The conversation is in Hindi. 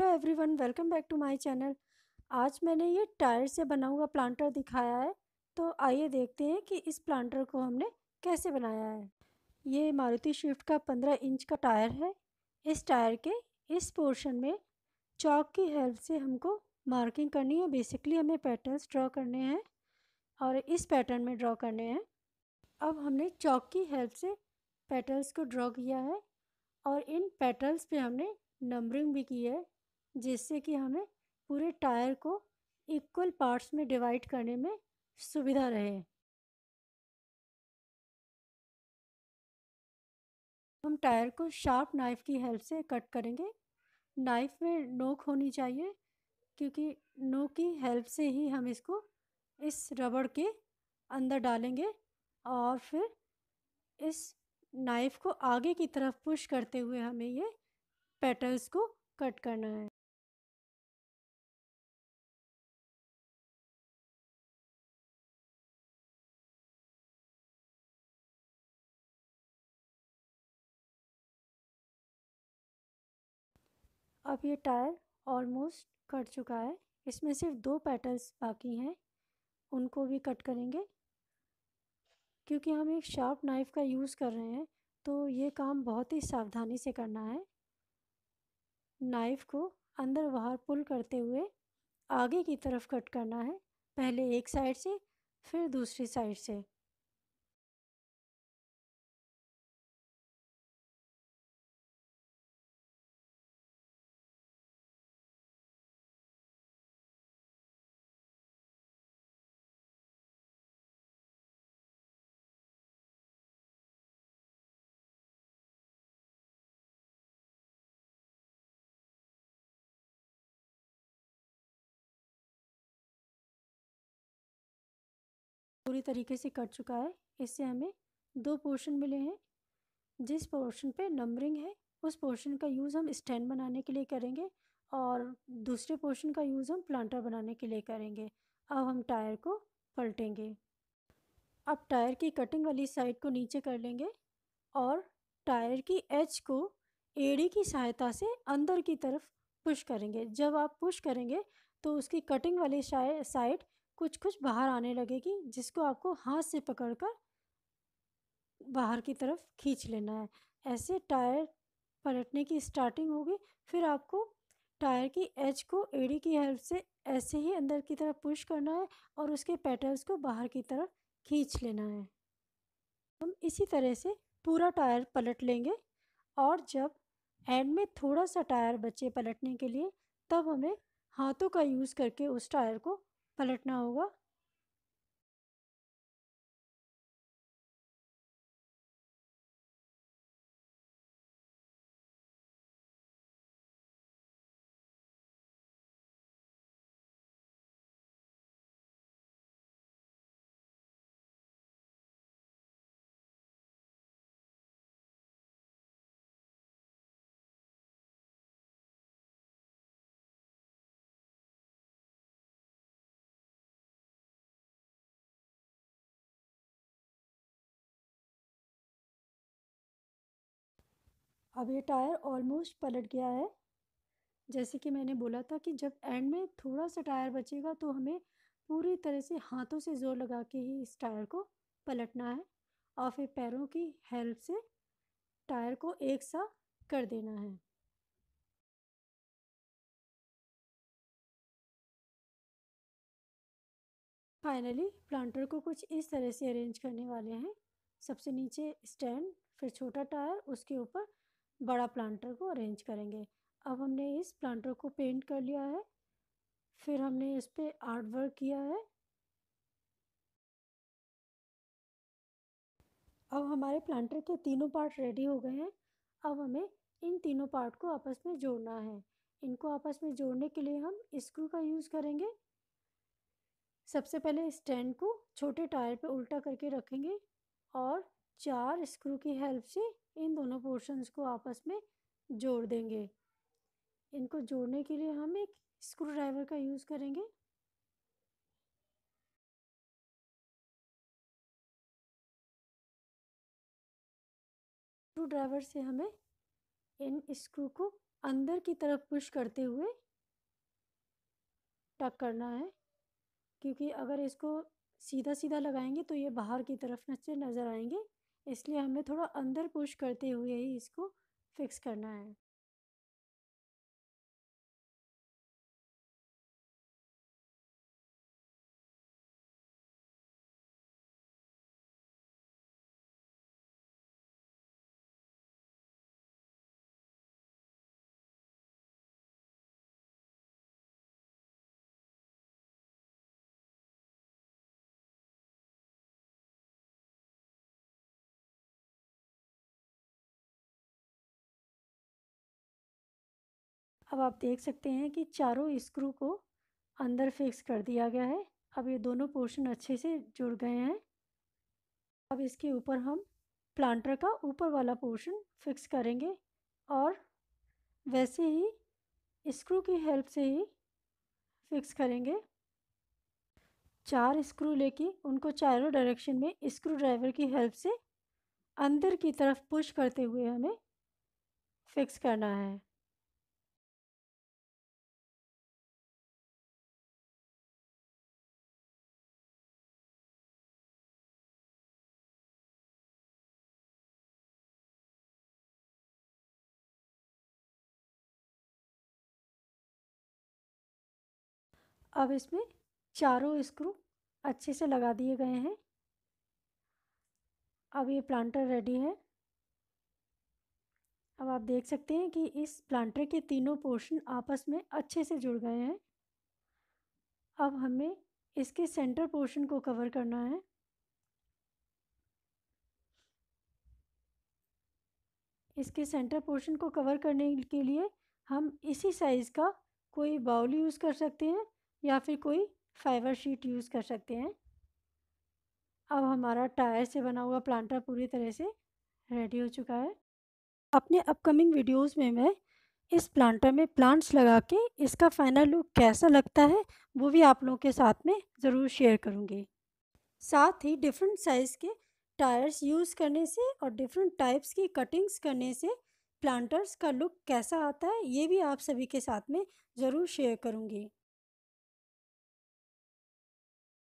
hello everyone welcome back to my channel आज मैंने ये टायर से बना हुआ प्लांटर दिखाया है तो आइए देखते हैं कि इस प्लांटर को हमने कैसे बनाया है ये मारुति स्विफ्ट का पंद्रह इंच का टायर है इस टायर के इस पोर्शन में चौक की हेल्प से हमको मार्किंग करनी है बेसिकली हमें पैटर्न्स ड्रॉ करने हैं और इस पैटर्न में ड्रॉ करने हैं अब हमने चौक की हेल्प से पेटल्स को ड्रॉ किया है और इन पैटर्न्स पे हमने नंबरिंग भी की है जिससे कि हमें पूरे टायर को इक्वल पार्ट्स में डिवाइड करने में सुविधा रहे हम टायर को शार्प नाइफ़ की हेल्प से कट करेंगे नाइफ़ में नोक होनी चाहिए क्योंकि नोक की हेल्प से ही हम इसको इस रबड़ के अंदर डालेंगे और फिर इस नाइफ़ को आगे की तरफ पुश करते हुए हमें ये पेटल्स को कट करना है अब ये टायर ऑलमोस्ट कट चुका है इसमें सिर्फ दो पैटर्न्स बाकी हैं उनको भी कट करेंगे क्योंकि हम एक शार्प नाइफ़ का यूज़ कर रहे हैं तो ये काम बहुत ही सावधानी से करना है नाइफ़ को अंदर बाहर पुल करते हुए आगे की तरफ कट करना है पहले एक साइड से फिर दूसरी साइड से पूरी तरीके से कट चुका है इससे हमें दो पोर्शन मिले हैं जिस पोर्शन पे नंबरिंग है उस पोर्शन का यूज़ हम स्टैंड बनाने के लिए करेंगे और दूसरे पोर्शन का यूज़ हम प्लांटर बनाने के लिए करेंगे अब हम टायर को पलटेंगे अब टायर की कटिंग वाली साइड को नीचे कर लेंगे और टायर की एच को एड़ी की सहायता से अंदर की तरफ पुश करेंगे जब आप पुश करेंगे तो उसकी कटिंग वाली साइड कुछ कुछ बाहर आने लगेगी जिसको आपको हाथ से पकड़कर बाहर की तरफ खींच लेना है ऐसे टायर पलटने की स्टार्टिंग होगी फिर आपको टायर की एज को एड़ी की हेल्प से ऐसे ही अंदर की तरफ पुश करना है और उसके पेटल्स को बाहर की तरफ खींच लेना है हम इसी तरह से पूरा टायर पलट लेंगे और जब एंड में थोड़ा सा टायर बचे पलटने के लिए तब हमें हाथों का यूज़ करके उस टायर को पलटना होगा अब ये टायर ऑलमोस्ट पलट गया है जैसे कि मैंने बोला था कि जब एंड में थोड़ा सा टायर बचेगा तो हमें पूरी तरह से हाथों से ज़ोर लगा के ही इस टायर को पलटना है और फिर पैरों की हेल्प से टायर को एक सा कर देना है फाइनली प्लांटर को कुछ इस तरह से अरेंज करने वाले हैं सबसे नीचे स्टैंड फिर छोटा टायर उसके ऊपर बड़ा प्लांटर को अरेंज करेंगे अब हमने इस प्लांटर को पेंट कर लिया है फिर हमने इस पर आर्ट वर्क किया है अब हमारे प्लांटर के तीनों पार्ट रेडी हो गए हैं अब हमें इन तीनों पार्ट को आपस में जोड़ना है इनको आपस में जोड़ने के लिए हम स्क्रू का यूज़ करेंगे सबसे पहले स्टैंड को छोटे टायर पर उल्टा करके रखेंगे और चार स्क्रू की हेल्प से इन दोनों पोर्शंस को आपस में जोड़ देंगे इनको जोड़ने के लिए हम एक स्क्रू ड्राइवर का यूज़ करेंगे स्क्रू ड्राइवर से हमें इन स्क्रू को अंदर की तरफ पुश करते हुए टक करना है क्योंकि अगर इसको सीधा सीधा लगाएंगे तो ये बाहर की तरफ से नज़र आएंगे इसलिए हमें थोड़ा अंदर पुश करते हुए ही इसको फिक्स करना है अब आप देख सकते हैं कि चारों स्क्रू को अंदर फिक्स कर दिया गया है अब ये दोनों पोर्शन अच्छे से जुड़ गए हैं अब इसके ऊपर हम प्लांटर का ऊपर वाला पोर्शन फिक्स करेंगे और वैसे ही स्क्रू की हेल्प से ही फिक्स करेंगे चार स्क्रू लेके उनको चारों डायरेक्शन में स्क्रू ड्राइवर की हेल्प से अंदर की तरफ पुश करते हुए हमें फिक्स करना है अब इसमें चारों स्क्रू अच्छे से लगा दिए गए हैं अब ये प्लांटर रेडी है अब आप देख सकते हैं कि इस प्लांटर के तीनों पोर्शन आपस में अच्छे से जुड़ गए हैं अब हमें इसके सेंटर पोर्शन को कवर करना है इसके सेंटर पोर्शन को कवर करने के लिए हम इसी साइज़ का कोई बाउल यूज़ कर सकते हैं या फिर कोई फाइबर शीट यूज़ कर सकते हैं अब हमारा टायर से बना हुआ प्लांटर पूरी तरह से रेडी हो चुका है अपने अपकमिंग वीडियोस में मैं इस प्लांटर में प्लांट्स लगा के इसका फाइनल लुक कैसा लगता है वो भी आप लोगों के साथ में ज़रूर शेयर करूँगी साथ ही डिफरेंट साइज़ के टायर्स यूज़ करने से और डिफरेंट टाइप्स की कटिंग्स करने से प्लांटर्स का लुक कैसा आता है ये भी आप सभी के साथ में ज़रूर शेयर करूँगी